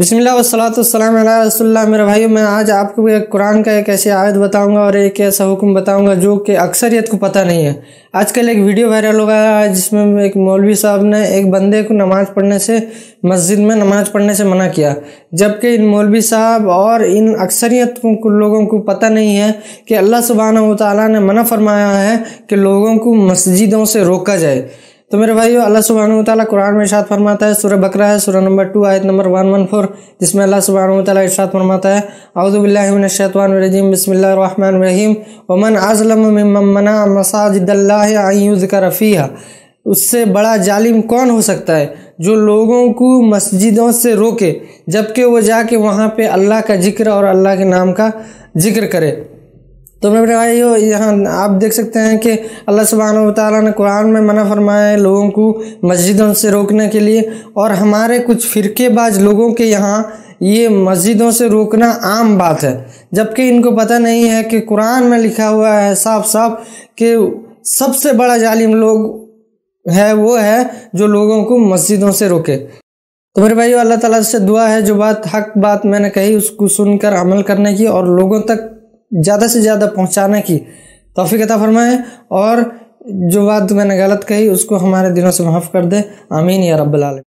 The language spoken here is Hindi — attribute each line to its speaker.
Speaker 1: बिसमीम मेरा भाई मैं आज आपको एक कुरान का एक ऐसी आयत बताऊंगा और एक ऐसा हुक्म बताऊंगा जो कि अक्सरियत को पता नहीं है आजकल एक वीडियो वायरल हो गया है जिसमें एक मौलवी साहब ने एक बंदे को नमाज़ पढ़ने से मस्जिद में नमाज़ पढ़ने से मना किया जबकि इन मौलवी साहब और इन अक्सरियत को लोगों को पता नहीं है कि अल्लाह सुबहाना ताली ने मना फरमाया है कि लोगों को मस्जिदों से रोका जाए तो मेरे भाई अल्लाह सुबहान तला कुरान में इशात फरमाता है सूरह बकरा है सूरह नंबर टू आयत नंबर वन वन फोर जिसमें अल्लाह सुबहान तला इशात फरमाता है अवदबिल्लिनशैतवानरजीम बसमीम वमन आज़लमना मसाजिदल्लाज़कर रफ़ीहा उससे बड़ा जालिम कौन हो सकता है जो लोगों को मस्जिदों से रोके जबकि वो जाके वहाँ पे अल्लाह का जिक्र और अल्लाह के नाम का जिक्र करे तो मेरे भाई यहाँ आप देख सकते हैं कि अल्लाह सुबहान ताली ने कुरान में मना फरमाया है लोगों को मस्जिदों से रोकने के लिए और हमारे कुछ फ़िरकेबाज लोगों के यहाँ ये मस्जिदों से रोकना आम बात है जबकि इनको पता नहीं है कि कुरान में लिखा हुआ है साफ साफ कि सबसे बड़ा जालिम लोग है वो है जो लोगों को मस्जिदों से रोके तो मेरे भाई अल्लाह ताला से दुआ है जो बात हक बात मैंने कही उसको सुनकर अमल करने की और लोगों तक ज़्यादा से ज़्यादा पहुँचाने की तोफ़ी कता फरमाए और जो बात मैंने गलत कही उसको हमारे दिलों से माफ़ कर दे आमीन या रब्बल आलमीन